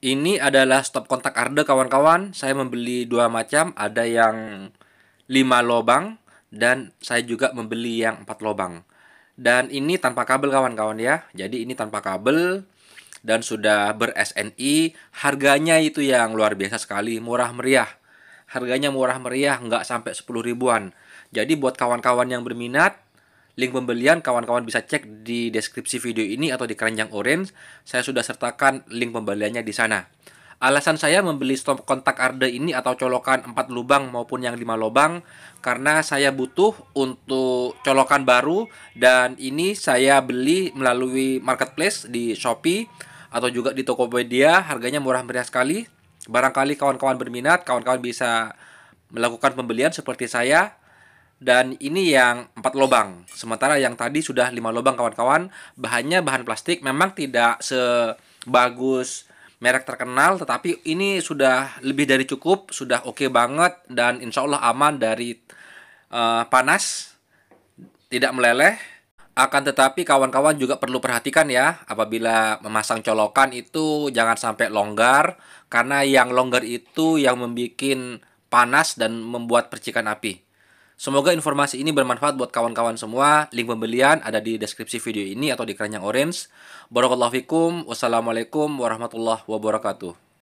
Ini adalah stop kontak Arde kawan-kawan. Saya membeli dua macam, ada yang 5 lubang dan saya juga membeli yang 4 lubang. Dan ini tanpa kabel kawan-kawan ya. Jadi ini tanpa kabel dan sudah ber SNI. Harganya itu yang luar biasa sekali, murah meriah. Harganya murah meriah, nggak sampai 10 ribuan. Jadi buat kawan-kawan yang berminat, Link pembelian kawan-kawan bisa cek di deskripsi video ini atau di keranjang orange. Saya sudah sertakan link pembeliannya di sana. Alasan saya membeli stop kontak Arde ini atau colokan 4 lubang maupun yang 5 lubang karena saya butuh untuk colokan baru dan ini saya beli melalui marketplace di Shopee atau juga di Tokopedia, harganya murah meriah sekali. Barangkali kawan-kawan berminat, kawan-kawan bisa melakukan pembelian seperti saya dan ini yang empat lubang Sementara yang tadi sudah lima lubang kawan-kawan. Bahannya bahan plastik memang tidak sebagus merek terkenal tetapi ini sudah lebih dari cukup, sudah oke okay banget dan insya Allah aman dari uh, panas, tidak meleleh. Akan tetapi kawan-kawan juga perlu perhatikan ya apabila memasang colokan itu jangan sampai longgar karena yang longgar itu yang membuat panas dan membuat percikan api. Semoga informasi ini bermanfaat buat kawan-kawan semua. Link pembelian ada di deskripsi video ini atau di keranjang orange. Barakallahu fikum. Wassalamualaikum warahmatullahi wabarakatuh.